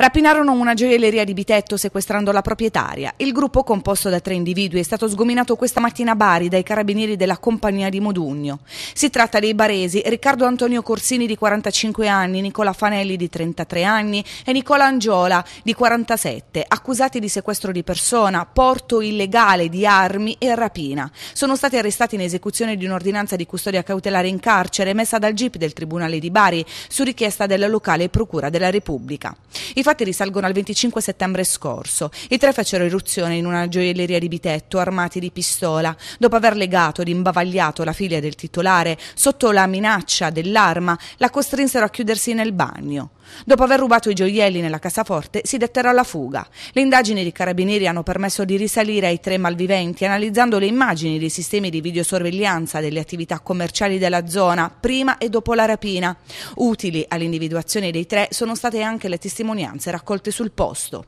Rapinarono una gioielleria di Bitetto sequestrando la proprietaria. Il gruppo composto da tre individui è stato sgominato questa mattina a Bari dai carabinieri della compagnia di Modugno. Si tratta dei baresi Riccardo Antonio Corsini di 45 anni, Nicola Fanelli di 33 anni e Nicola Angiola di 47, accusati di sequestro di persona, porto illegale di armi e rapina. Sono stati arrestati in esecuzione di un'ordinanza di custodia cautelare in carcere emessa dal GIP del Tribunale di Bari su richiesta della locale Procura della Repubblica. I fatti risalgono al 25 settembre scorso. I tre fecero irruzione in una gioielleria di Bitetto armati di pistola. Dopo aver legato ed imbavagliato la figlia del titolare sotto la minaccia dell'arma, la costrinsero a chiudersi nel bagno. Dopo aver rubato i gioielli nella cassaforte, si dettero alla fuga. Le indagini di carabinieri hanno permesso di risalire ai tre malviventi, analizzando le immagini dei sistemi di videosorveglianza delle attività commerciali della zona prima e dopo la rapina. Utili all'individuazione dei tre sono state anche le testimonianze testimonianze raccolte sul posto.